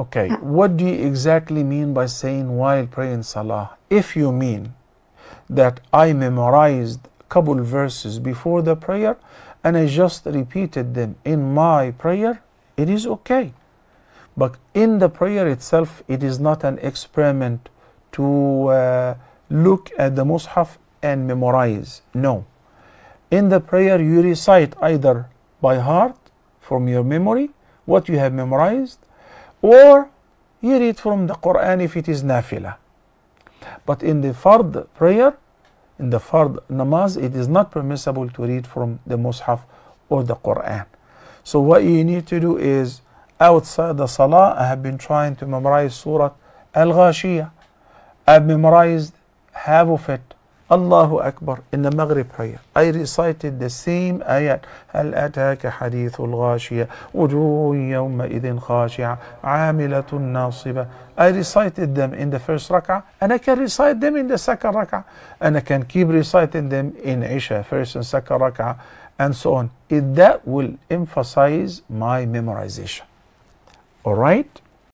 Okay, what do you exactly mean by saying while praying salah? If you mean that I memorized a couple verses before the prayer and I just repeated them in my prayer, it is okay. But in the prayer itself, it is not an experiment to uh, look at the Mus'haf and memorize. No. In the prayer, you recite either by heart from your memory what you have memorized or you read from the Quran if it is nafilah. But in the fard prayer, in the fard namaz, it is not permissible to read from the mushaf or the Quran. So what you need to do is outside the salah, I have been trying to memorize Surah Al-Ghashiyah. I've memorized half of it. Allahu Akbar in the Maghrib prayer. I recited the same ayat. هل أتاك حديث الغاشية وجوه يومئذ خاشعة عاملة ناصبة I recited them in the first ركعة and I can recite them in the second ركعة and I can keep reciting them in Isha first and second ركعة and so on. It, that will emphasize my memorization. All right?